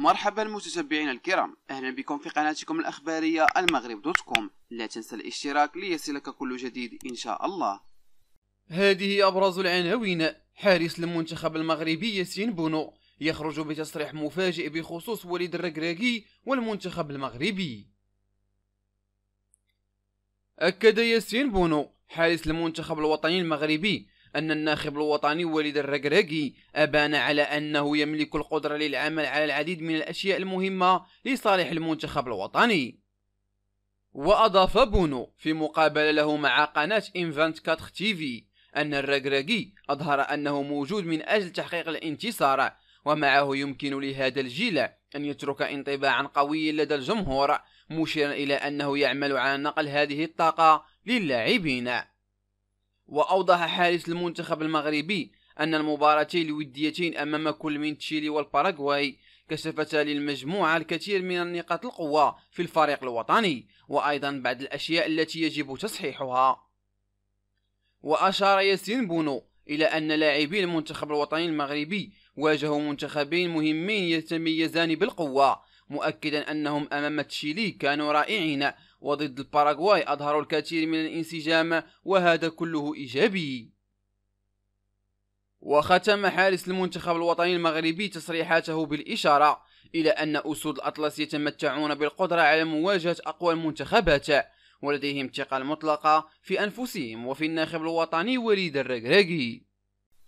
مرحبا متتبعينا الكرام اهلا بكم في قناتكم الاخباريه المغرب دوت كوم لا تنسى الاشتراك ليصلك كل جديد ان شاء الله هذه ابرز العناوين حارس المنتخب المغربي ياسين بونو يخرج بتصريح مفاجئ بخصوص وليد الركراكي والمنتخب المغربي اكد ياسين بونو حارس المنتخب الوطني المغربي أن الناخب الوطني وليد الركراكي أبان على أنه يملك القدرة للعمل على العديد من الأشياء المهمة لصالح المنتخب الوطني وأضاف بونو في مقابلة له مع قناة إن 24 تيفي أن الركراكي أظهر أنه موجود من أجل تحقيق الانتصار ومعه يمكن لهذا الجيل أن يترك انطباعا قويا لدى الجمهور مشيرا إلى أنه يعمل على نقل هذه الطاقة للاعبين وأوضح حارس المنتخب المغربي أن المباراتين الوديتين أمام كل من تشيلي والباراغواي كشفتا للمجموعة الكثير من النقاط القوة في الفريق الوطني وأيضا بعض الأشياء التي يجب تصحيحها وأشار ياسين بونو إلى أن لاعبي المنتخب الوطني المغربي واجهوا منتخبين مهمين يتميزان بالقوة مؤكدا أنهم أمام تشيلي كانوا رائعين وضد الباراغواي أظهروا الكثير من الانسجام وهذا كله إيجابي وختم حارس المنتخب الوطني المغربي تصريحاته بالإشارة إلى أن أسود الأطلس يتمتعون بالقدرة على مواجهة أقوى المنتخبات ولديهم ثقة مطلقة في أنفسهم وفي الناخب الوطني وليد الرقراقي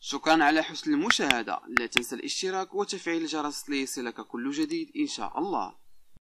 شكرا على حسن المشاهدة لا تنسى الاشتراك وتفعيل الجرس ليصلك كل جديد إن شاء الله